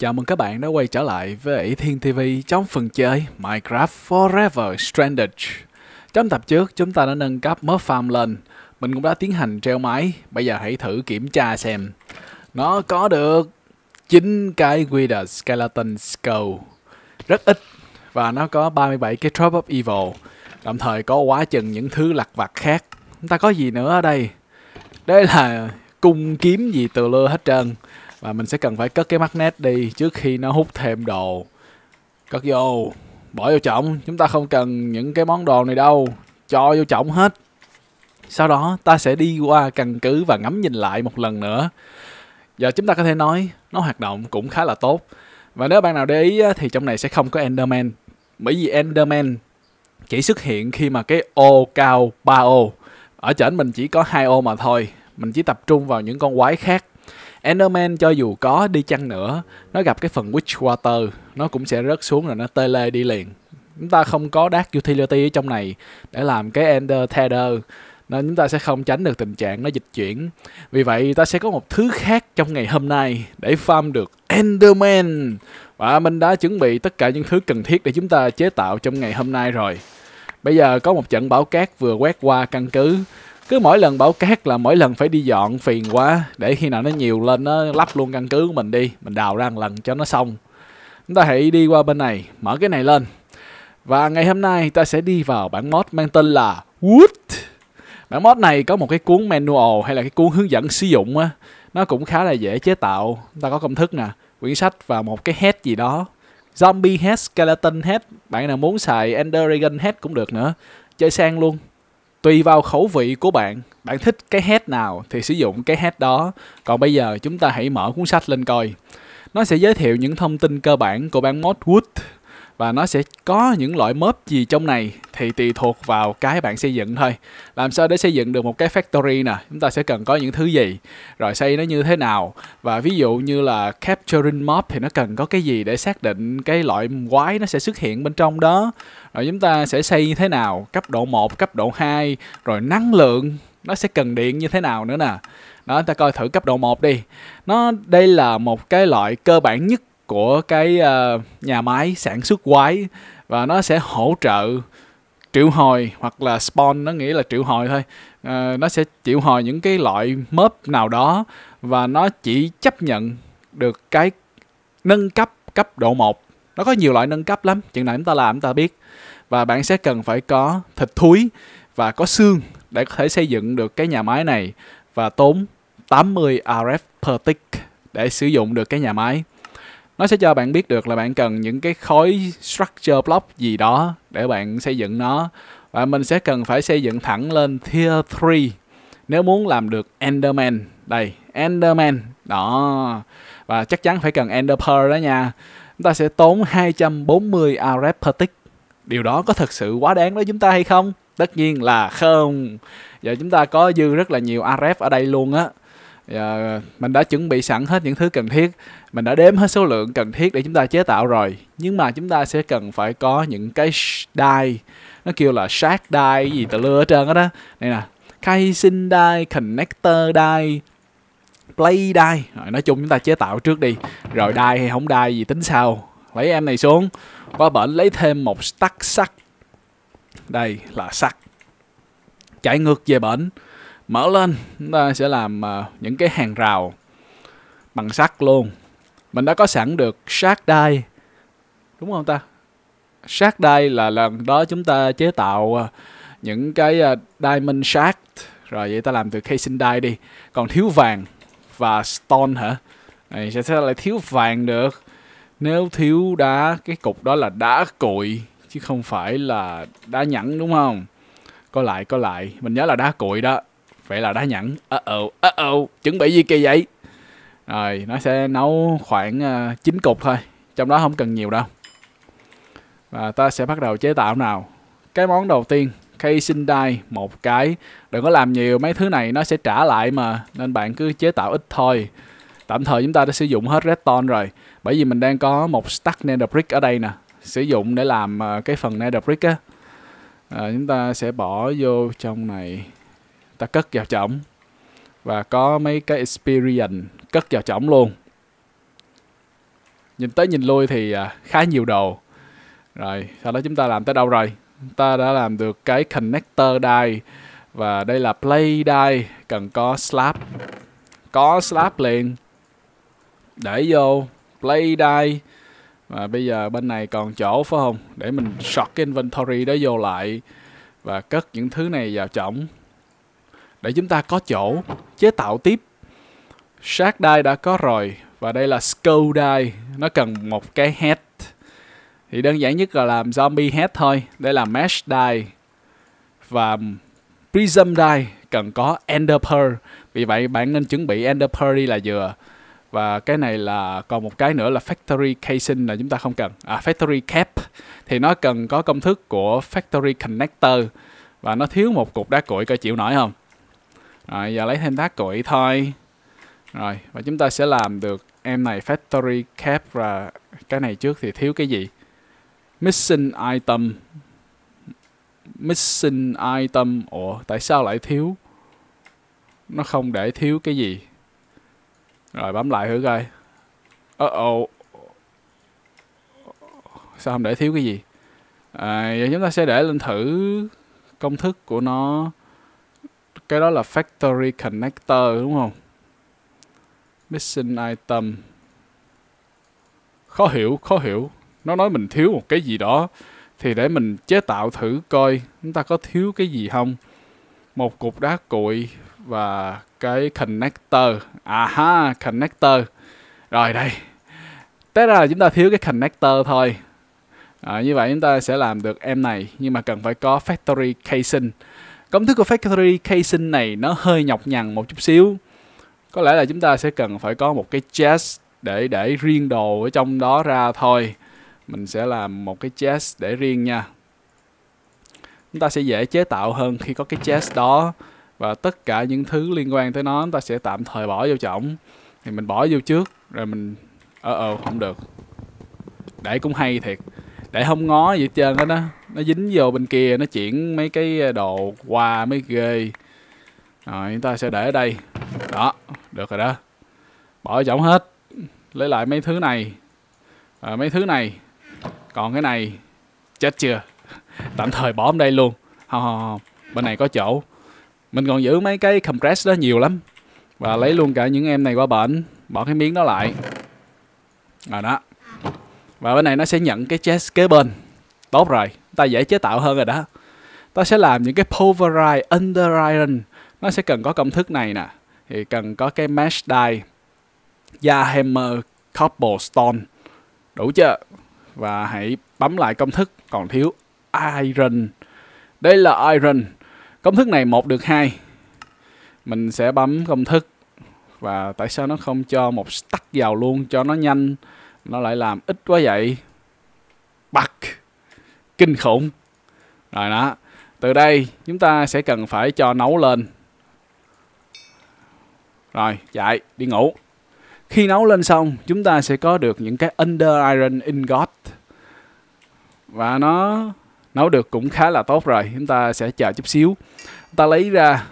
Chào mừng các bạn đã quay trở lại với Thiên TV trong phần chơi Minecraft Forever Stranded. Trong tập trước, chúng ta đã nâng cấp mob farm lên. Mình cũng đã tiến hành treo máy. Bây giờ hãy thử kiểm tra xem. Nó có được 9 cái Wither Skeleton Skull. Rất ít. Và nó có 37 cái Trap of Evil. Đồng thời có quá chừng những thứ lặt vặt khác. Chúng ta có gì nữa ở đây? Đây là cung kiếm gì từ lưa hết trơn và mình sẽ cần phải cất cái magnet đi trước khi nó hút thêm đồ cất vô bỏ vô trọng chúng ta không cần những cái món đồ này đâu cho vô trọng hết sau đó ta sẽ đi qua căn cứ và ngắm nhìn lại một lần nữa giờ chúng ta có thể nói nó hoạt động cũng khá là tốt và nếu bạn nào để ý thì trong này sẽ không có enderman bởi vì enderman chỉ xuất hiện khi mà cái ô cao 3 ô ở trển mình chỉ có hai ô mà thôi mình chỉ tập trung vào những con quái khác Enderman cho dù có đi chăng nữa nó gặp cái phần Witchwater nó cũng sẽ rớt xuống rồi nó tê lê đi liền chúng ta không có Dark Utility ở trong này để làm cái Ender Tether nên chúng ta sẽ không tránh được tình trạng nó dịch chuyển vì vậy ta sẽ có một thứ khác trong ngày hôm nay để farm được Enderman và mình đã chuẩn bị tất cả những thứ cần thiết để chúng ta chế tạo trong ngày hôm nay rồi bây giờ có một trận bão cát vừa quét qua căn cứ cứ mỗi lần bảo cát là mỗi lần phải đi dọn phiền quá để khi nào nó nhiều lên nó lắp luôn căn cứ của mình đi mình đào ra một lần cho nó xong chúng ta hãy đi qua bên này mở cái này lên và ngày hôm nay ta sẽ đi vào bản mod mang tên là Wood bản mod này có một cái cuốn manual hay là cái cuốn hướng dẫn sử dụng á nó cũng khá là dễ chế tạo chúng ta có công thức nè quyển sách và một cái head gì đó zombie head skeleton head bạn nào muốn xài ender dragon head cũng được nữa chơi sang luôn tùy vào khẩu vị của bạn bạn thích cái head nào thì sử dụng cái head đó còn bây giờ chúng ta hãy mở cuốn sách lên coi nó sẽ giới thiệu những thông tin cơ bản của bản mod Wood và nó sẽ có những loại mớp gì trong này thì tùy thuộc vào cái bạn xây dựng thôi làm sao để xây dựng được một cái factory nè chúng ta sẽ cần có những thứ gì rồi xây nó như thế nào và ví dụ như là capturing mob thì nó cần có cái gì để xác định cái loại quái nó sẽ xuất hiện bên trong đó rồi chúng ta sẽ xây như thế nào cấp độ 1 cấp độ 2 rồi năng lượng nó sẽ cần điện như thế nào nữa nè đó ta coi thử cấp độ 1 đi nó đây là một cái loại cơ bản nhất của cái uh, nhà máy sản xuất quái và nó sẽ hỗ trợ triệu hồi hoặc là spawn nó nghĩa là triệu hồi thôi à, nó sẽ triệu hồi những cái loại mớp nào đó và nó chỉ chấp nhận được cái nâng cấp cấp độ 1 nó có nhiều loại nâng cấp lắm chuyện này chúng ta làm chúng ta biết và bạn sẽ cần phải có thịt thúi và có xương để có thể xây dựng được cái nhà máy này và tốn 80 RF per tick để sử dụng được cái nhà máy nó sẽ cho bạn biết được là bạn cần những cái khối structure block gì đó để bạn xây dựng nó và mình sẽ cần phải xây dựng thẳng lên tier 3 nếu muốn làm được Enderman đây Enderman đó và chắc chắn phải cần Ender Pearl đó nha chúng ta sẽ tốn 240 Arab per tick điều đó có thật sự quá đáng với chúng ta hay không tất nhiên là không giờ chúng ta có dư rất là nhiều Arab ở đây luôn á yeah, dạ, mình đã chuẩn bị sẵn hết những thứ cần thiết mình đã đếm hết số lượng cần thiết để chúng ta chế tạo rồi nhưng mà chúng ta sẽ cần phải có những cái die nó kêu là sát die gì tà lưa ở trơn đó đây nè casing die connector die play die rồi nói chung chúng ta chế tạo trước đi rồi die hay không die gì tính sau lấy em này xuống qua bển lấy thêm một stack sắt đây là sắt chạy ngược về bển mở lên chúng ta sẽ làm ờ, những cái hàng rào bằng sắt luôn mình đã có sẵn được sát đai đúng không ta sát đai là lần đó chúng ta chế tạo ờ, những cái ờ, diamond shaft rồi vậy ta làm từ casing đai đi còn thiếu vàng và stone hả này sẽ sẽ lại thiếu vàng được nếu thiếu đá cái cục đó là đá cội chứ không phải là đá nhẵn đúng không có lại có lại mình nhớ là đá cội đó vậy là đã nhận ơ ồ ơ ồ chuẩn bị gì kỳ vậy rồi nó sẽ nấu khoảng uh, cục thôi trong đó không cần nhiều đâu và ta sẽ bắt đầu chế tạo nào cái món đầu tiên cây sinh đai một cái đừng có làm nhiều mấy thứ này nó sẽ trả lại mà nên bạn cứ chế tạo ít thôi tạm thời chúng ta đã sử dụng hết redstone rồi bởi vì mình đang có một stack nether brick ở đây nè sử dụng để làm ờ, cái phần nether brick á à, chúng ta sẽ bỏ vô trong này ta cất vào chổng và có mấy cái experience cất vào chổng luôn nhìn tới nhìn lui thì à, khá nhiều đồ rồi sau đó chúng ta làm tới đâu rồi ta đã làm được cái connector die và đây là play die cần có slab có slab liền để vô play die và bây giờ bên này còn chỗ phải không để mình sort cái inventory đó vô lại và cất những thứ này vào chổng để chúng ta có chỗ chế tạo tiếp Shark die đã có rồi và đây là Skull die nó cần một cái head thì đơn giản nhất là làm zombie head thôi đây là mesh die và prism die cần có ender pearl vì vậy bạn nên chuẩn bị ender pearl đi là vừa và cái này là còn một cái nữa là factory casing là chúng ta không cần à factory cap thì nó cần có công thức của factory connector và nó thiếu một cục đá cuội coi chịu nổi không rồi à, giờ lấy thêm tác của thôi Rồi và chúng ta sẽ làm được em này factory cap và cái này trước thì thiếu cái gì missing item missing item ủa tại sao lại thiếu nó không để thiếu cái gì rồi bấm lại thử coi uh oh sao không để thiếu cái gì à, vậy chúng ta sẽ để lên thử công thức của nó cái đó là factory connector đúng không missing item khó hiểu khó hiểu nó nói mình thiếu một cái gì đó thì để mình chế tạo thử coi chúng ta có thiếu cái gì không một cục đá cuội và cái connector à ha connector rồi đây té ra là chúng ta thiếu cái connector thôi à, như vậy chúng ta sẽ làm được em này nhưng mà cần phải có factory casing công thức của factory casing này nó hơi nhọc nhằn một chút xíu có lẽ là chúng ta sẽ cần phải có một cái chest để để riêng đồ ở trong đó ra thôi mình sẽ làm một cái chest để riêng nha chúng ta sẽ dễ chế tạo hơn khi có cái chest đó và tất cả những thứ liên quan tới nó chúng ta sẽ tạm thời bỏ vô chổng thì mình bỏ vô trước rồi mình ờ ờ không được để cũng hay thiệt để không ngó gì hết trơn hết đó nó dính vô bên kia nó chuyển mấy cái đồ qua mới ghê rồi chúng ta sẽ để ở đây đó được rồi đó bỏ trống hết lấy lại mấy thứ này à, mấy thứ này còn cái này chết chưa tạm thời bỏ ở đây luôn không, không, không. bên này có chỗ mình còn giữ mấy cái compress đó nhiều lắm và lấy luôn cả những em này qua bệnh bỏ cái miếng đó lại rồi đó và bên này nó sẽ nhận cái chest kế bên tốt rồi ta dễ chế tạo hơn rồi đó ta sẽ làm những cái pulverize under iron nó sẽ cần có công thức này nè thì cần có cái mesh die da hammer cobblestone đủ chưa và hãy bấm lại công thức còn thiếu iron đây là iron công thức này một được hai mình sẽ bấm công thức và tại sao nó không cho một stack vào luôn cho nó nhanh nó lại làm ít quá vậy bắt kinh khủng rồi đó từ đây chúng ta sẽ cần phải cho nấu lên rồi chạy đi ngủ khi nấu lên xong chúng ta sẽ có được những cái under iron ingot và nó nấu được cũng khá là tốt rồi chúng ta sẽ chờ chút xíu ta lấy ra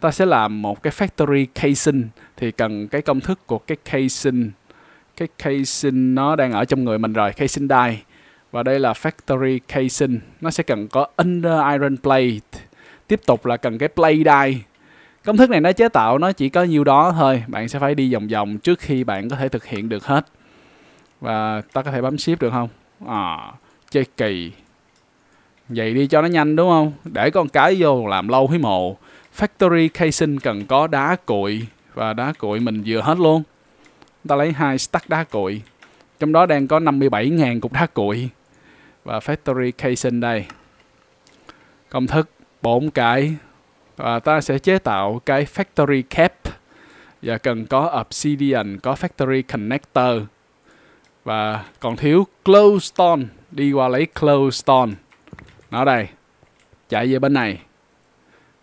ta sẽ làm một cái factory casing thì cần cái công thức của cái casing cái casing nó đang ở trong người mình rồi casing die và đây là factory casing nó sẽ cần có under iron plate tiếp tục là cần cái play die công thức này nó chế tạo nó chỉ có nhiêu đó thôi bạn sẽ phải đi vòng vòng trước khi bạn có thể thực hiện được hết và ta có thể bấm ship được không à, chơi kỳ vậy đi cho nó nhanh đúng không để con cái vô làm lâu hí mộ factory casing cần có đá cuội và đá cuội mình vừa hết luôn ta lấy hai stack đá cội, trong đó đang có 57.000 cục đá cội và factory casing đây công thức bốn cái và ta sẽ chế tạo cái factory cap và cần có obsidian có factory connector và còn thiếu close stone đi qua lấy close stone nó đây chạy về bên này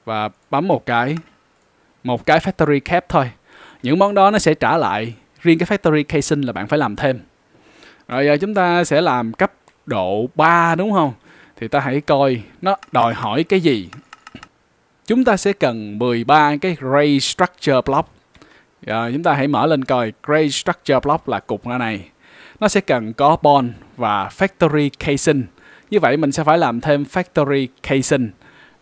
và bấm một cái một cái factory cap thôi những món đó nó sẽ trả lại riêng cái factory casing là bạn phải làm thêm rồi giờ à, chúng ta sẽ làm cấp độ 3 đúng không thì ta hãy coi nó đòi hỏi cái gì chúng ta sẽ cần 13 cái gray structure block rồi à, chúng ta hãy mở lên coi gray structure block là cục ra này nó sẽ cần có bond và factory casing như vậy mình sẽ phải làm thêm factory casing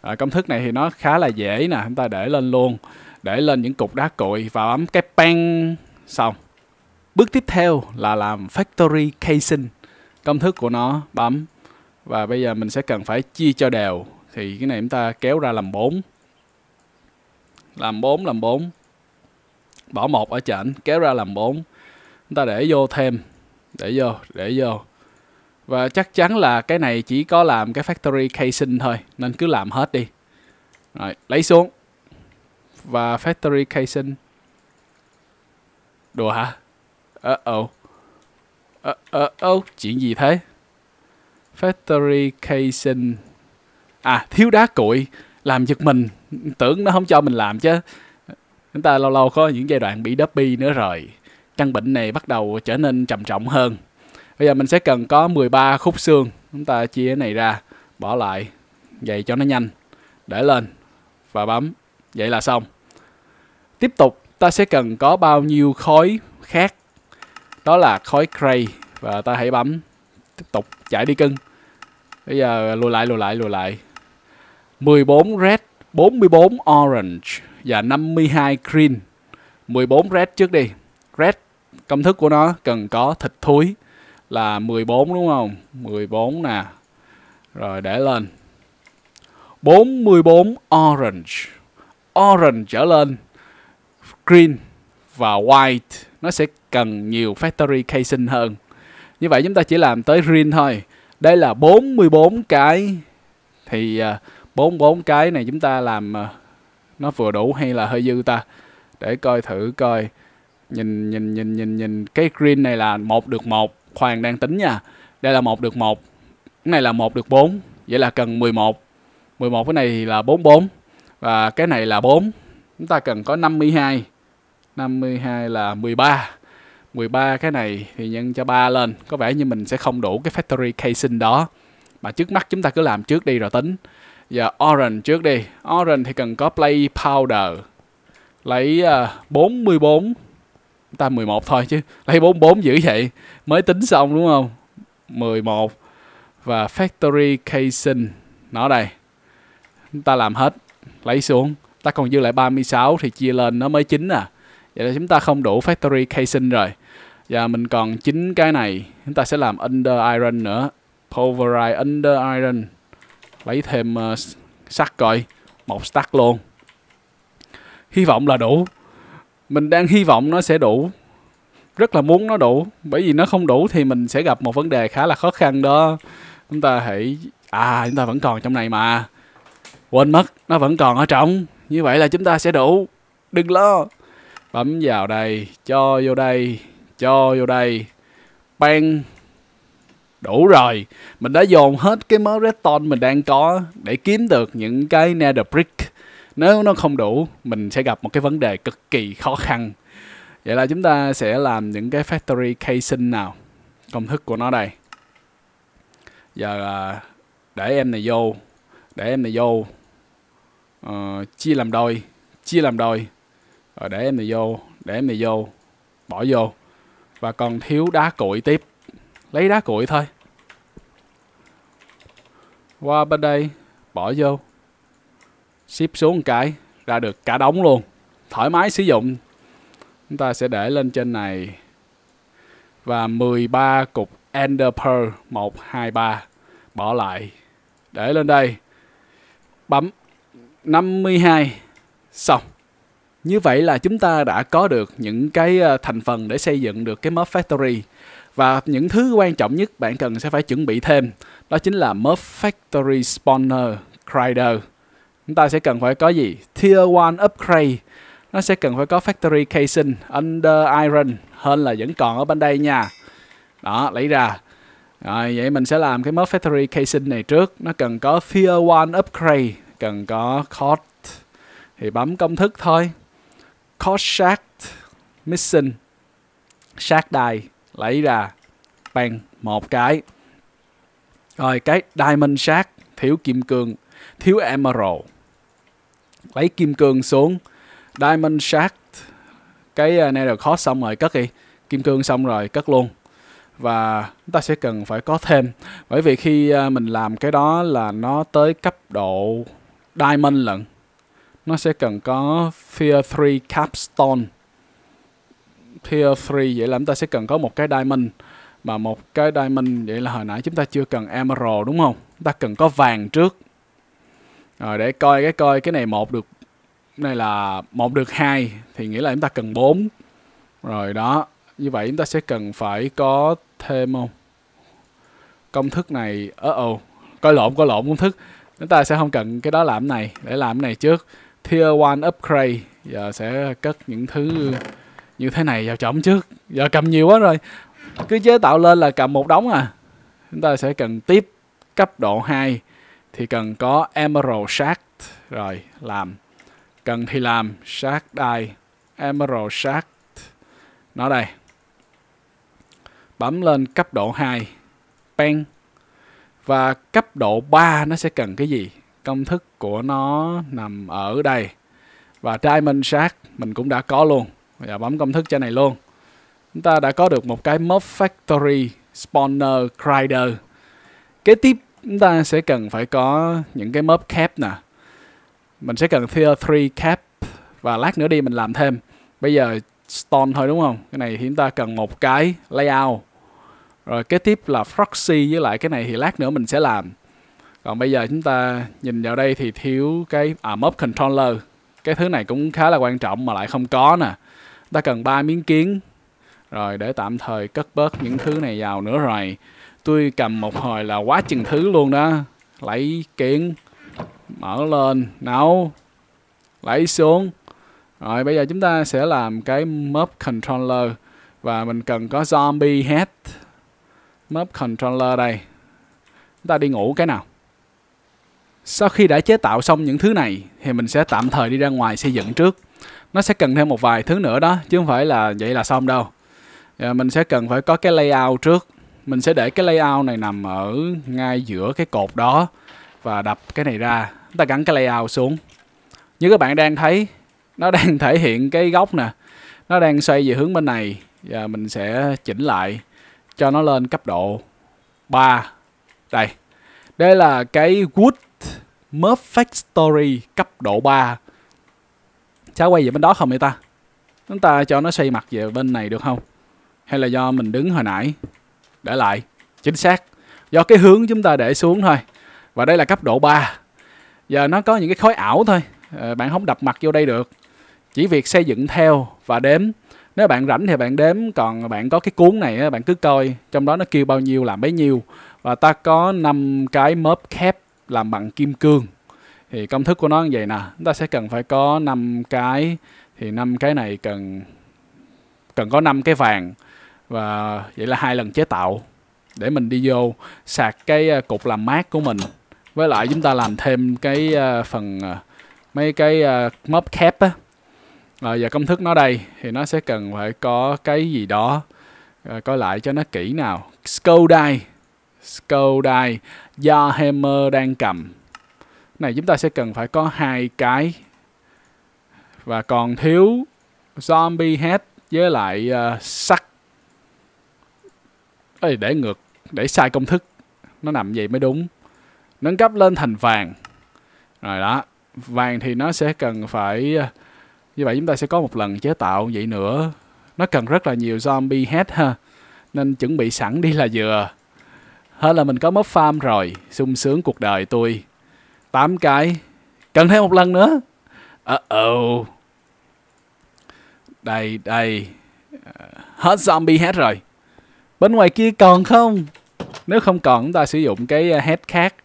à, công thức này thì nó khá là dễ nè chúng ta để lên luôn để lên những cục đá cội và bấm cái pen xong Bước tiếp theo là làm factory casing. Công thức của nó bấm và bây giờ mình sẽ cần phải chia cho đều thì cái này chúng ta kéo ra làm 4. Làm 4 làm 4. Bỏ một ở chảnh, kéo ra làm 4. Chúng ta để vô thêm, để vô, để vô. Và chắc chắn là cái này chỉ có làm cái factory casing thôi nên cứ làm hết đi. Rồi, lấy xuống. Và factory casing. Đùa hả? Uh-oh. Uh-oh, chuyện gì thế? fabrication À, thiếu đá cuội làm giật mình, tưởng nó không cho mình làm chứ. Chúng ta lâu lâu có những giai đoạn bị Dobby nữa rồi. Căn bệnh này bắt đầu trở nên trầm trọng hơn. Bây giờ mình sẽ cần có 13 khúc xương. Chúng ta chia cái này ra, bỏ lại, dạy cho nó nhanh. Để lên và bấm. Vậy là xong. Tiếp tục, ta sẽ cần có bao nhiêu khối khác đó là khói cray và ta hãy bấm tiếp tục chạy đi cưng bây giờ lùi lại lùi lại lùi lại 14 red 44 orange và 52 green 14 red trước đi red công thức của nó cần có thịt thúi là 14 đúng không 14 nè rồi để lên 44 orange orange trở lên green và white nó sẽ cần nhiều factory casing hơn như vậy chúng ta chỉ làm tới green thôi đây là 44 cái thì 44 à, cái này chúng ta làm à, nó vừa đủ hay là hơi dư ta để coi thử coi nhìn nhìn nhìn nhìn nhìn cái green này là một được một khoan đang tính nha đây là một được một cái này là một được 4 vậy là cần 11 11 cái này là 44 và cái này là 4 chúng ta cần có 52 52 là 13 13 cái này thì nhân cho 3 lên có vẻ như mình sẽ không đủ cái factory casing đó mà trước mắt chúng ta cứ làm trước đi rồi tính giờ orange trước đi orange thì cần có play powder lấy uh, ờ, 44 ta 11 thôi chứ lấy 44 dữ vậy mới tính xong đúng không 11 và factory casing nó đây chúng ta làm hết lấy xuống ta còn dư lại 36 thì chia lên nó mới chín à vậy là chúng ta không đủ factory casing rồi và mình còn chín cái này chúng ta sẽ làm under iron nữa pulverize under iron lấy thêm uh, sắt coi một stack luôn hy vọng là đủ mình đang hy vọng nó sẽ đủ rất là muốn nó đủ bởi vì nó không đủ thì mình sẽ gặp một vấn đề khá là khó khăn đó chúng ta hãy à chúng ta vẫn còn trong này mà quên mất nó vẫn còn ở trong như vậy là chúng ta sẽ đủ đừng lo bấm vào đây cho vô đây cho vô đây bang đủ rồi mình đã dồn hết cái mớ redstone mình đang có để kiếm được những cái nether brick nếu nó không đủ mình sẽ gặp một cái vấn đề cực kỳ khó khăn vậy là chúng ta sẽ làm những cái factory casing nào công thức của nó đây giờ à, để em này vô để em này vô uh, chia làm đôi chia làm đôi rồi ờ, để em này vô để em này vô bỏ vô và còn thiếu đá cội tiếp lấy đá cội thôi qua bên đây bỏ vô ship xuống một cái ra được cả đống luôn thoải mái sử dụng chúng ta sẽ để lên trên này và 13 cục Ender Pearl 123 bỏ lại để lên đây bấm 52 xong như vậy là chúng ta đã có được những cái ờ, thành phần để xây dựng được cái Muff Factory. Và những thứ quan trọng nhất bạn cần sẽ phải chuẩn bị thêm, đó chính là Muff Factory Spawner Crider. Chúng ta sẽ cần phải có gì? Tier 1 Upgrade. Nó sẽ cần phải có Factory Casing, Under Iron, hơn là vẫn còn ở bên đây nha. Đó, lấy ra. Rồi, vậy mình sẽ làm cái Muff Factory Casing này trước. Nó cần có Tier 1 Upgrade, cần có Cost. Thì bấm công thức thôi. Cossack Mission sát đài lấy ra bằng một cái rồi cái diamond sát thiếu kim cương thiếu emerald lấy kim cương xuống diamond sát cái à, nether khó xong rồi cất đi kim cương xong rồi cất luôn và chúng ta sẽ cần phải có thêm bởi vì khi à, mình làm cái đó là nó tới cấp độ diamond lận nó sẽ cần có tier 3 capstone tier 3 vậy là chúng ta sẽ cần có một cái diamond mà một cái diamond vậy là hồi nãy chúng ta chưa cần emerald đúng không chúng ta cần có vàng trước rồi để coi cái coi cái này một được này là một được hai thì nghĩa là chúng ta cần 4 rồi đó như vậy chúng ta sẽ cần phải có thêm không công thức này ở uh ồ -oh. coi lộn coi lộn công thức chúng ta sẽ không cần cái đó làm này để làm cái này trước tier 1 upgrade giờ sẽ cất những thứ như thế này vào trống trước giờ cầm nhiều quá rồi cứ chế tạo lên là cầm một đống à chúng ta sẽ cần tiếp cấp độ 2 thì cần có emerald shard rồi làm cần thì làm shard die emerald shard nó đây bấm lên cấp độ 2 pen và cấp độ 3 nó sẽ cần cái gì công thức của nó nằm ở đây và diamond shark mình cũng đã có luôn và bấm công thức trên này luôn chúng ta đã có được một cái mob factory spawner crider kế tiếp chúng ta sẽ cần phải có những cái mob cap nè mình sẽ cần tier 3 cap và lát nữa đi mình làm thêm bây giờ stone thôi đúng không cái này thì chúng ta cần một cái layout rồi kế tiếp là proxy với lại cái này thì lát nữa mình sẽ làm còn bây giờ chúng ta nhìn vào đây thì thiếu cái à, mob controller cái thứ này cũng khá là quan trọng mà lại không có nè ta cần ba miếng kiến rồi để tạm thời cất bớt những thứ này vào nữa rồi tôi cầm một hồi là quá chừng thứ luôn đó lấy kiến mở lên nấu lấy xuống rồi bây giờ chúng ta sẽ làm cái mob controller và mình cần có zombie head mob controller đây chúng ta đi ngủ cái nào sau khi đã chế tạo xong những thứ này thì mình sẽ tạm thời đi ra ngoài xây dựng trước. Nó sẽ cần thêm một vài thứ nữa đó chứ không phải là vậy là xong đâu. À, mình sẽ cần phải có cái layout trước. Mình sẽ để cái layout này nằm ở ngay giữa cái cột đó và đập cái này ra. Chúng ta gắn cái layout xuống. Như các bạn đang thấy, nó đang thể hiện cái góc nè. Nó đang xoay về hướng bên này và mình sẽ chỉnh lại cho nó lên cấp độ 3. Đây. Đây là cái wood Perfect Story cấp độ 3 Cháu quay về bên đó không vậy ta? Chúng ta cho nó xoay mặt về bên này được không? Hay là do mình đứng hồi nãy Để lại Chính xác Do cái hướng chúng ta để xuống thôi Và đây là cấp độ 3 Giờ nó có những cái khối ảo thôi ờ, Bạn không đập mặt vô đây được Chỉ việc xây dựng theo và đếm Nếu bạn rảnh thì bạn đếm Còn bạn có cái cuốn này bạn cứ coi Trong đó nó kêu bao nhiêu làm bấy nhiêu Và ta có 5 cái mớp kép làm bằng kim cương thì công thức của nó như vậy nè chúng ta sẽ cần phải có 5 cái thì 5 cái này cần cần có 5 cái vàng và vậy là hai lần chế tạo để mình đi vô sạc cái à, cục làm mát của mình với lại chúng ta làm thêm cái à, phần à, mấy cái mop cap á à, và công thức nó đây thì nó sẽ cần phải có cái gì đó à, coi lại cho nó kỹ nào scoldai scoldai do Hammer đang cầm. Này chúng ta sẽ cần phải có hai cái. Và còn thiếu zombie head với lại uh, sắt. Ê, để ngược, để sai công thức. Nó nằm vậy mới đúng. Nâng cấp lên thành vàng. Rồi đó. Vàng thì nó sẽ cần phải... Ờ, như vậy chúng ta sẽ có một lần chế tạo vậy nữa. Nó cần rất là nhiều zombie head ha. Nên chuẩn bị sẵn đi là vừa. Hết là mình có móc farm rồi sung sướng cuộc đời tôi tám cái Cần thêm một lần nữa Uh oh Đây đây uh, Hết zombie hết rồi Bên ngoài kia còn không Nếu không còn chúng ta sử dụng cái uh, head khác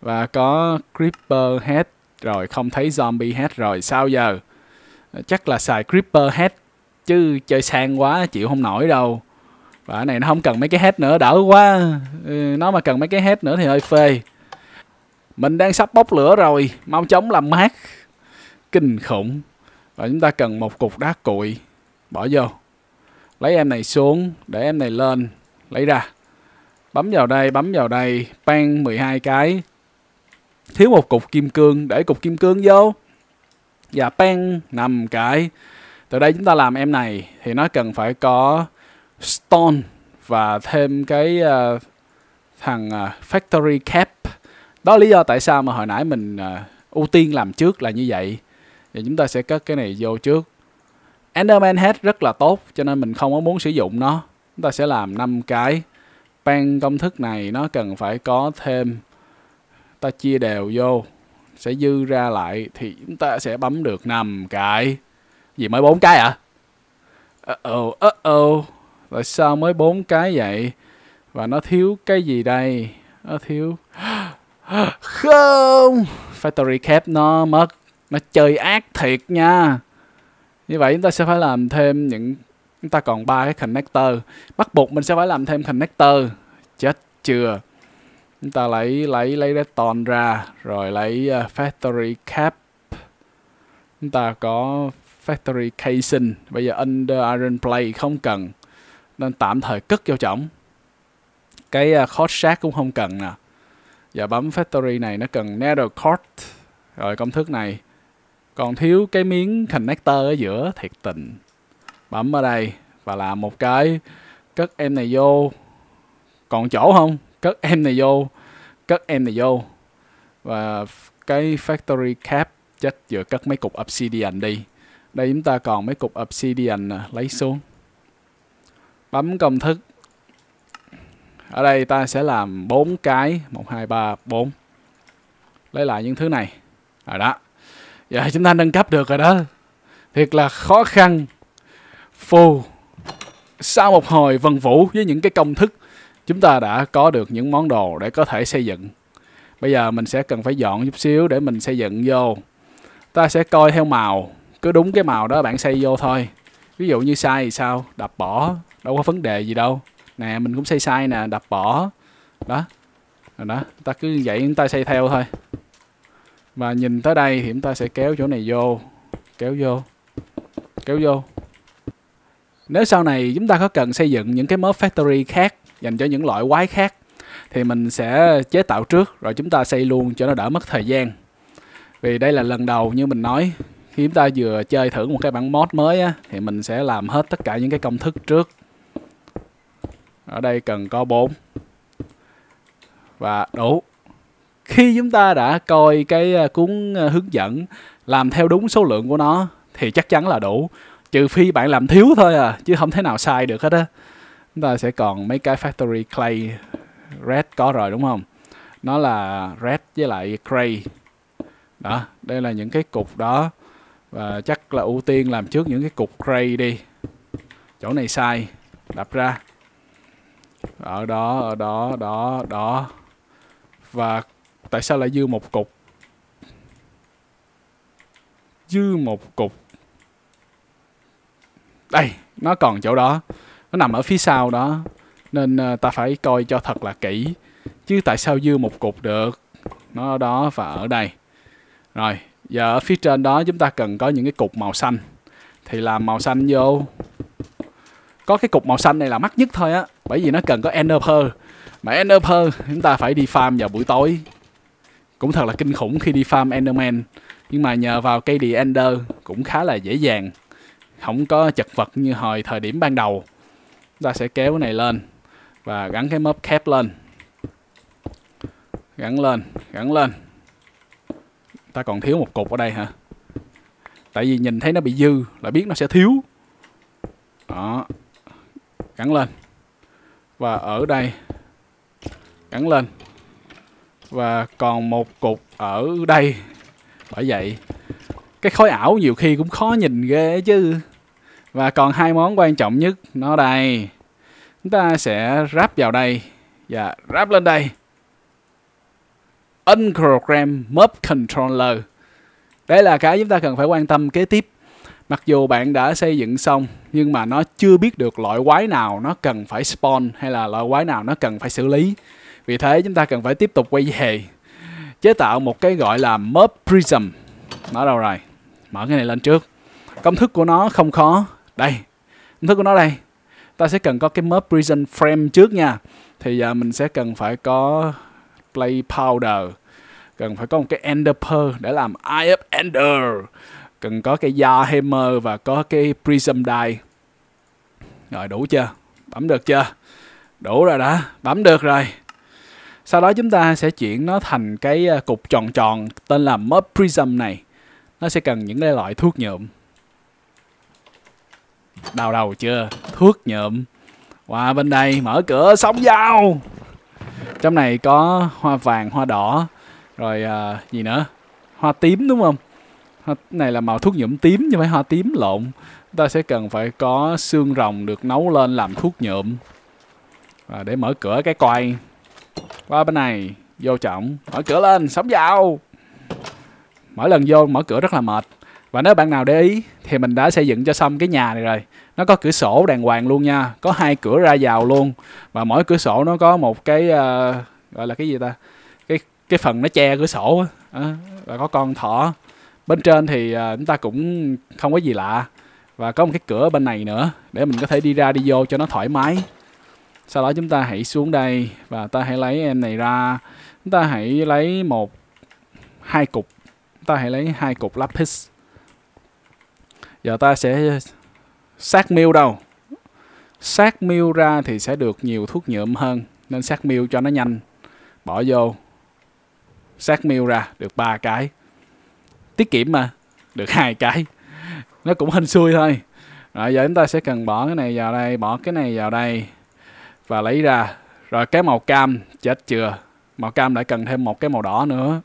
Và có creeper head Rồi không thấy zombie head rồi Sao giờ Chắc là xài creeper head Chứ chơi sang quá chịu không nổi đâu và ở này nó không cần mấy cái hết nữa đỡ quá ừ, nó mà cần mấy cái hết nữa thì hơi phê mình đang sắp bốc lửa rồi mau chóng làm mát kinh khủng và chúng ta cần một cục đá cuội bỏ vô lấy em này xuống để em này lên lấy ra bấm vào đây bấm vào đây pan 12 cái thiếu một cục kim cương để cục kim cương vô và pan nằm cái từ đây chúng ta làm em này thì nó cần phải có stone và thêm cái uh, thằng uh, factory cap đó lý do tại sao mà hồi nãy mình uh, ưu tiên làm trước là như vậy thì chúng ta sẽ cất cái này vô trước Enderman Head rất là tốt cho nên mình không có muốn sử dụng nó chúng ta sẽ làm năm cái pan công thức này nó cần phải có thêm ta chia đều vô sẽ dư ra lại thì chúng ta sẽ bấm được năm cái gì mới bốn cái à uh oh uh oh rồi sao mới bốn cái vậy và nó thiếu cái gì đây nó thiếu không factory cap nó mất nó chơi ác thiệt nha như vậy chúng ta sẽ phải làm thêm những chúng ta còn ba cái connector bắt buộc mình sẽ phải làm thêm connector chết chưa chúng ta lấy lấy lấy redstone ra rồi lấy uh, factory cap chúng ta có factory casing bây giờ under iron play không cần nên tạm thời cất vô chổng cái à, chord sát cũng không cần nè giờ bấm factory này nó cần narrow chord rồi công thức này còn thiếu cái miếng connector ở giữa thiệt tình bấm ở đây và làm một cái cất em này vô còn chỗ không cất em này vô cất em này vô và cái factory cap chết vừa cất mấy cục obsidian đi đây chúng ta còn mấy cục obsidian à, lấy xuống bấm công thức ở đây ta sẽ làm bốn cái một hai ba bốn lấy lại những thứ này rồi đó giờ chúng ta nâng cấp được rồi đó thiệt là khó khăn phù sau một hồi vần vũ với những cái công thức chúng ta đã có được những món đồ để có thể xây dựng bây giờ mình sẽ cần phải dọn chút xíu để mình xây dựng vô ta sẽ coi theo màu cứ đúng cái màu đó bạn xây vô thôi ví dụ như sai thì sao đập bỏ đâu có vấn đề gì đâu nè mình cũng xây sai nè đập bỏ đó rồi đó ta cứ vậy chúng ta xây theo thôi và nhìn tới đây thì chúng ta sẽ kéo chỗ này vô kéo vô kéo vô nếu sau này chúng ta có cần xây dựng những cái mob factory khác dành cho những loại quái khác thì mình sẽ chế tạo trước rồi chúng ta xây luôn cho nó đỡ mất thời gian vì đây là lần đầu như mình nói khi chúng ta vừa chơi thử một cái bản mod mới á, thì mình sẽ làm hết tất cả những cái công thức trước ở đây cần có 4 và đủ khi chúng ta đã coi cái ờ, cuốn ờ, hướng dẫn làm theo đúng số lượng của nó thì chắc chắn là đủ trừ phi bạn làm thiếu thôi à chứ không thể nào sai được hết á chúng ta sẽ còn mấy cái factory clay red có rồi đúng không nó là red với lại clay đó đây là những cái cục đó và chắc là ưu tiên làm trước những cái cục clay đi chỗ này sai đập ra ở đó ở đó đó đó và tại sao lại dư một cục dư một cục đây nó còn chỗ đó nó nằm ở phía sau đó nên ờ, ta phải coi cho thật là kỹ chứ tại sao dư một cục được nó ở đó và ở đây rồi giờ ở phía trên đó chúng ta cần có những cái cục màu xanh thì làm màu xanh vô có cái cục màu xanh này là mắc nhất thôi á bởi vì nó cần có ender mà ender chúng ta phải đi farm vào buổi tối cũng thật là kinh khủng khi đi farm enderman nhưng mà nhờ vào cây địa ender cũng khá là dễ dàng không có chật vật như hồi thời điểm ban đầu chúng ta sẽ kéo cái này lên và gắn cái mớp kép lên gắn lên gắn lên ta còn thiếu một cục ở đây hả tại vì nhìn thấy nó bị dư là biết nó sẽ thiếu đó cắn lên và ở đây cắn lên và còn một cục ở đây bởi vậy cái khối ảo nhiều khi cũng khó nhìn ghê chứ và còn hai món quan trọng nhất nó đây chúng ta sẽ ráp vào đây và ráp lên đây Unprogram Mob Controller đây là cái chúng ta cần phải quan tâm kế tiếp Mặc dù bạn đã xây dựng xong nhưng mà nó chưa biết được loại quái nào nó cần phải spawn hay là loại quái nào nó cần phải xử lý. Vì thế chúng ta cần phải tiếp tục quay về chế tạo một cái gọi là Mob Prism. Nó đâu rồi? Mở cái này lên trước. Công thức của nó không khó. Đây, công thức của nó đây. Ta sẽ cần có cái Mob Prism Frame trước nha. Thì giờ mình sẽ cần phải có Play Powder. Cần phải có một cái Ender Pearl để làm Eye of Ender cần có cái da hammer và có cái prism die rồi đủ chưa bấm được chưa đủ rồi đã bấm được rồi sau đó chúng ta sẽ chuyển nó thành cái à, cục tròn tròn tên là mud prism này nó sẽ cần những cái loại thuốc nhuộm đau đầu chưa thuốc nhuộm qua wow, bên đây mở cửa sóng dao trong này có hoa vàng hoa đỏ rồi à, gì nữa hoa tím đúng không này là màu thuốc nhuộm tím như phải hoa tím lộn ta sẽ cần phải có xương rồng được nấu lên làm thuốc nhuộm và để mở cửa cái coi qua bên này vô trọng mở cửa lên sống vào mỗi lần vô mở cửa rất là mệt và nếu bạn nào để ý thì mình đã xây dựng cho xong cái nhà này rồi nó có cửa sổ đàng hoàng luôn nha có hai cửa ra vào luôn và mỗi cửa sổ nó có một cái uh, gọi là cái gì ta cái cái phần nó che cửa sổ á ờ, và có con thỏ bên trên thì à, chúng ta cũng không có gì lạ và có một cái cửa bên này nữa để mình có thể đi ra đi vô cho nó thoải mái sau đó chúng ta hãy xuống đây và ta hãy lấy em này ra chúng ta hãy lấy một hai cục chúng ta hãy lấy hai cục lapis giờ ta sẽ sát mưu đâu sát mưu ra thì sẽ được nhiều thuốc nhuộm hơn nên sát mưu cho nó nhanh bỏ vô sát mưu ra được ba cái tiết kiệm mà được hai cái nó cũng hên xui thôi rồi giờ chúng ta sẽ cần bỏ cái này vào đây bỏ cái này vào đây và lấy ra rồi cái màu cam chết chưa màu cam lại cần thêm một cái màu đỏ nữa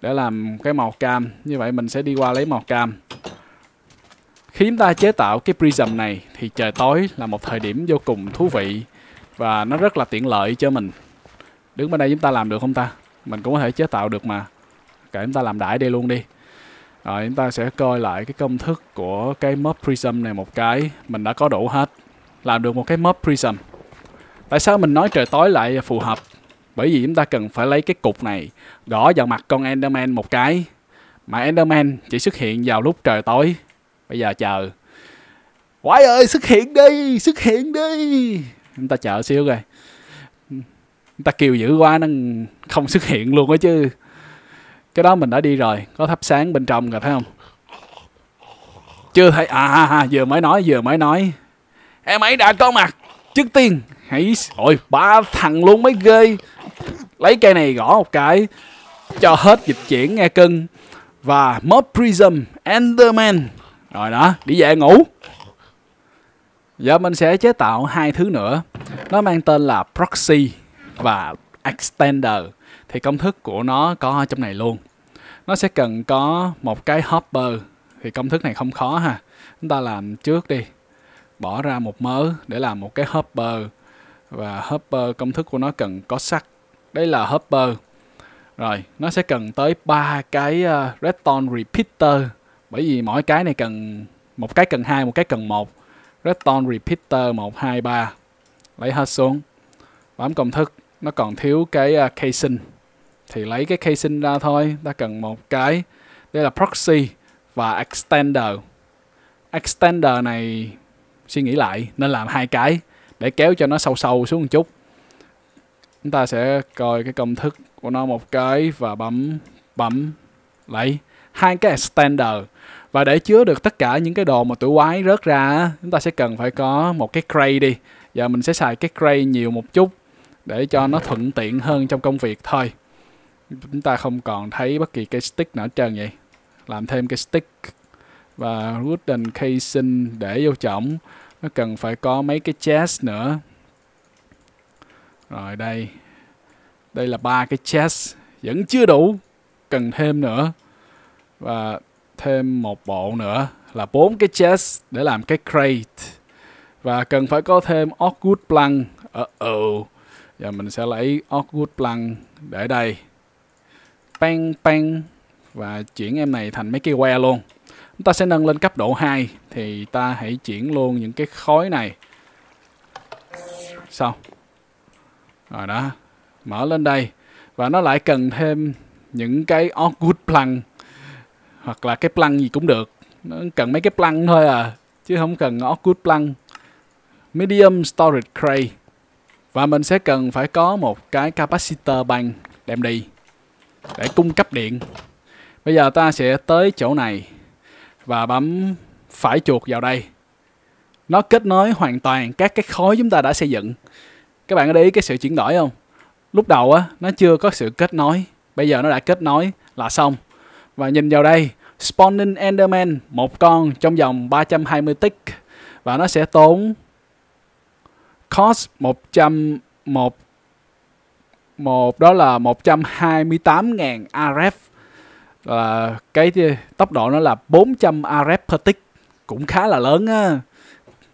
để làm cái màu cam như vậy mình sẽ đi qua lấy màu cam khi chúng ta chế tạo cái prism này thì trời tối là một thời điểm vô cùng thú vị và nó rất là tiện lợi cho mình đứng bên đây chúng ta làm được không ta mình cũng có thể chế tạo được mà Cả chúng ta làm đại đây luôn đi rồi ờ, chúng ta sẽ coi lại cái công thức của cái mob prism này một cái. Mình đã có đủ hết. Làm được một cái mob prism. Tại sao mình nói trời tối lại phù hợp? Bởi vì chúng ta cần phải lấy cái cục này gõ vào mặt con Enderman một cái. Mà Enderman chỉ xuất hiện vào lúc trời tối. Bây giờ chờ. Quái ơi, xuất hiện đi, xuất hiện đi. Chúng ta chờ xíu rồi. Chúng ta kêu dữ quá nó không xuất hiện luôn đó chứ cái đó mình đã đi rồi có thắp sáng bên trong rồi thấy không chưa thấy à, à, à vừa mới nói vừa mới nói em ấy đã có mặt trước tiên hãy ôi ba thằng luôn mới ghê lấy cây này gõ một cái cho hết dịch chuyển nghe cưng và mob prism enderman rồi đó đi về ngủ giờ mình sẽ chế tạo hai thứ nữa nó mang tên là proxy và extender thì công thức của nó có ở trong này luôn nó sẽ cần có một cái hopper thì công thức này không khó ha chúng ta làm trước đi bỏ ra một mớ để làm một cái hopper và hopper công thức của nó cần có sắt đây là hopper rồi nó sẽ cần tới ba cái ờ, redstone repeater bởi vì mỗi cái này cần một cái cần hai một cái cần một redstone repeater một hai ba lấy hết xuống bấm công thức nó còn thiếu cái uh, casing thì lấy cái casing ra thôi ta cần một cái đây là proxy và extender extender này suy nghĩ lại nên làm hai cái để kéo cho nó sâu sâu xuống một chút chúng ta sẽ coi cái công thức của nó một cái và bấm bấm lấy hai cái extender và để chứa được tất cả những cái đồ mà tụi quái rớt ra chúng ta sẽ cần phải có một cái crate đi giờ mình sẽ xài cái crate nhiều một chút để cho nó thuận tiện hơn trong công việc thôi chúng ta không còn thấy bất kỳ cái stick nào trơn vậy làm thêm cái stick và wooden casing để vô trọng, nó cần phải có mấy cái chest nữa rồi đây đây là ba cái chest vẫn chưa đủ cần thêm nữa và thêm một bộ nữa là bốn cái chest để làm cái crate và cần phải có thêm oak wood plank ở ừ và mình sẽ lấy oak wood plank để đây bang bang và chuyển em này thành mấy cái que luôn chúng ta sẽ nâng lên cấp độ 2 thì ta hãy chuyển luôn những cái khối này xong rồi đó mở lên đây và nó lại cần thêm những cái output plug hoặc là cái plug gì cũng được nó cần mấy cái plug thôi à chứ không cần output plug medium storage crate và mình sẽ cần phải có một cái capacitor bank đem đi để cung cấp điện bây giờ ta sẽ tới chỗ này và bấm phải chuột vào đây nó kết nối hoàn toàn các cái khối chúng ta đã xây dựng các bạn có để ý cái sự chuyển đổi không lúc đầu á nó chưa có sự kết nối bây giờ nó đã kết nối là xong và nhìn vào đây spawning enderman một con trong vòng 320 tick và nó sẽ tốn cost 100 một một đó là 128.000 RF là cái tốc độ nó là 400 RF per tick cũng khá là lớn á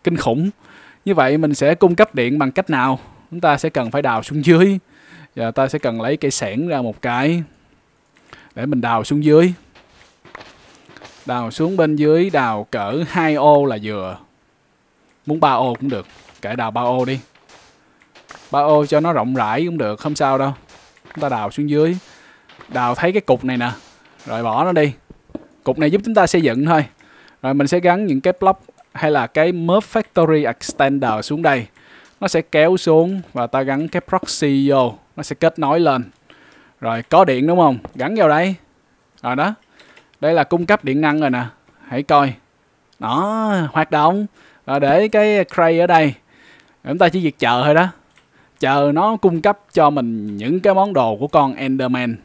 kinh khủng như vậy mình sẽ cung cấp điện bằng cách nào chúng ta sẽ cần phải đào xuống dưới và ta sẽ cần lấy cây sẻng ra một cái để mình đào xuống dưới đào xuống bên dưới đào cỡ 2 ô là vừa muốn 3 ô cũng được kệ đào 3 ô đi ba ô cho nó rộng rãi cũng được không sao đâu chúng ta đào xuống dưới đào thấy cái cục này nè rồi bỏ nó đi cục này giúp chúng ta xây dựng thôi rồi mình sẽ gắn những cái block hay là cái Merp Factory Extender xuống đây nó sẽ kéo xuống và ta gắn cái proxy vô nó sẽ kết nối lên rồi có điện đúng không gắn vào đây rồi đó đây là cung cấp điện năng rồi nè hãy coi đó hoạt động rồi để cái cray ở đây chúng ta chỉ việc chờ thôi đó chờ nó cung cấp cho mình những cái món đồ của con Enderman.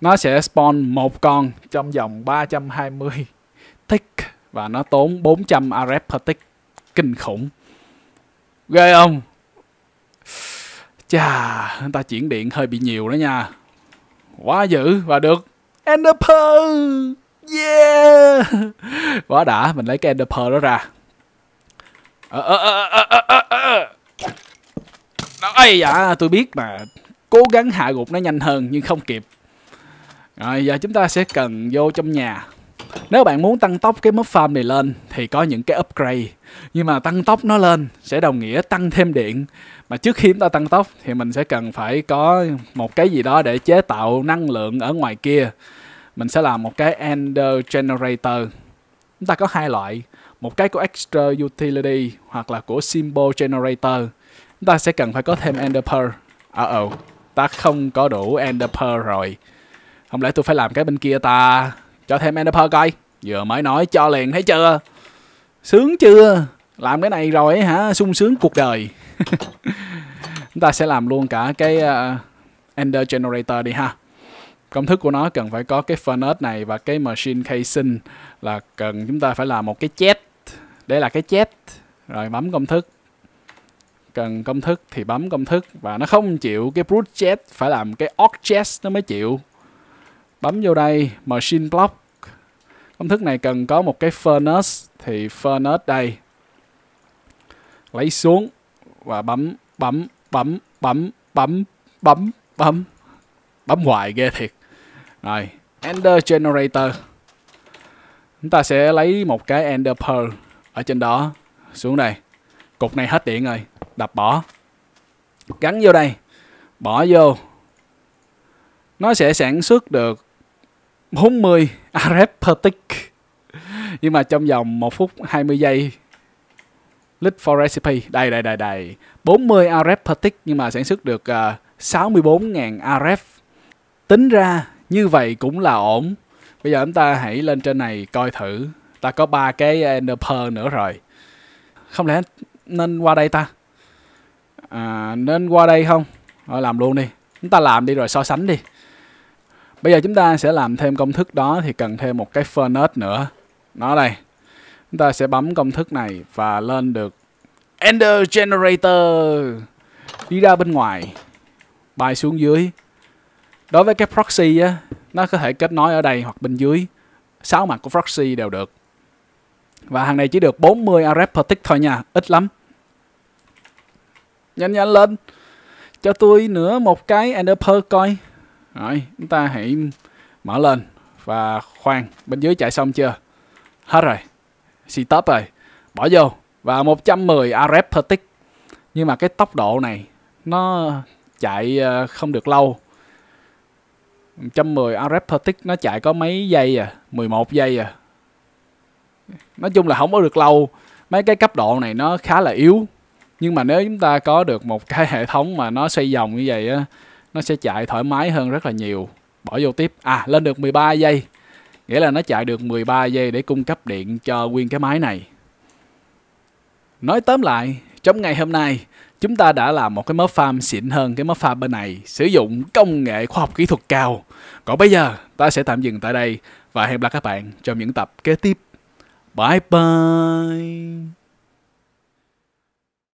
Nó sẽ spawn một con trong vòng 320 tick và nó tốn 400 Arep per tick. Kinh khủng. Ghê không? Chà, người ta chuyển điện hơi bị nhiều đó nha. Quá dữ và được Ender Yeah. Quá đã, mình lấy cái Ender đó ra. Ờ, ờ, ờ, ờ, ờ, ờ. ờ. Đó, ấy dạ tôi biết mà cố gắng hạ gục nó nhanh hơn nhưng không kịp rồi giờ chúng ta sẽ cần vô trong nhà nếu bạn muốn tăng tốc cái mob farm này lên thì có những cái upgrade nhưng mà tăng tốc nó lên sẽ đồng nghĩa tăng thêm điện mà trước khi chúng ta tăng tốc thì mình sẽ cần phải có một cái gì đó để chế tạo năng lượng ở ngoài kia mình sẽ làm một cái ender generator chúng ta có hai loại một cái của extra utility hoặc là của symbol generator ta sẽ cần phải có thêm Ender Pearl. Ờ uh ồ, -oh, ta không có đủ Ender Pearl rồi. Không lẽ tôi phải làm cái bên kia ta? Cho thêm Ender Pearl coi. Vừa mới nói cho liền thấy chưa? Sướng chưa? Làm cái này rồi hả? sung sướng cuộc đời. Chúng ta sẽ làm luôn cả cái uh, Ender Generator đi ha. Công thức của nó cần phải có cái furnace này và cái machine casing là cần chúng ta phải làm một cái chest. Đây là cái chest. Rồi bấm công thức cần công thức thì bấm công thức và nó không chịu cái brute chest phải làm cái orc chest nó mới chịu bấm vô đây machine block công thức này cần có một cái furnace thì furnace đây lấy xuống và bấm bấm bấm bấm bấm bấm bấm bấm hoài ghê thiệt rồi ender generator chúng ta sẽ lấy một cái ender pearl ở trên đó xuống đây cục này hết điện rồi đập bỏ gắn vô đây bỏ vô nó sẽ sản xuất được 40 rf per tick nhưng mà trong vòng 1 phút 20 giây lít for recipe đây đây đây đây 40 rf per tick nhưng mà sản xuất được uh, 64.000 rf tính ra như vậy cũng là ổn bây giờ chúng ta hãy lên trên này coi thử ta có ba cái ender pearl nữa rồi không lẽ nên qua đây ta à, nên qua đây không rồi làm luôn đi chúng ta làm đi rồi so sánh đi bây giờ chúng ta sẽ làm thêm công thức đó thì cần thêm một cái furnace nữa nó đây chúng ta sẽ bấm công thức này và lên được Ender Generator đi ra bên ngoài bay xuống dưới đối với cái proxy á nó có thể kết nối ở đây hoặc bên dưới sáu mặt của proxy đều được và hàng này chỉ được 40 array per tick thôi nha ít lắm nhanh nhanh lên cho tôi nữa một cái enderpearl coi rồi chúng ta hãy mở lên và khoan bên dưới chạy xong chưa hết rồi si top rồi bỏ vô và 110 arep per tick nhưng mà cái tốc độ này nó chạy ờ, không được lâu 110 arep per tick nó chạy có mấy giây à 11 giây à nói chung là không có được lâu mấy cái cấp độ này nó khá là yếu nhưng mà nếu chúng ta có được một cái hệ thống mà nó xây vòng như vậy á nó sẽ chạy thoải mái hơn rất là nhiều bỏ vô tiếp à lên được 13 giây nghĩa là nó chạy được 13 giây để cung cấp điện cho nguyên cái máy này nói tóm lại trong ngày hôm nay chúng ta đã làm một cái mớ farm xịn hơn cái mớ farm bên này sử dụng công nghệ khoa học kỹ thuật cao còn bây giờ ta sẽ tạm dừng tại đây và hẹn gặp lại các bạn trong những tập kế tiếp bye bye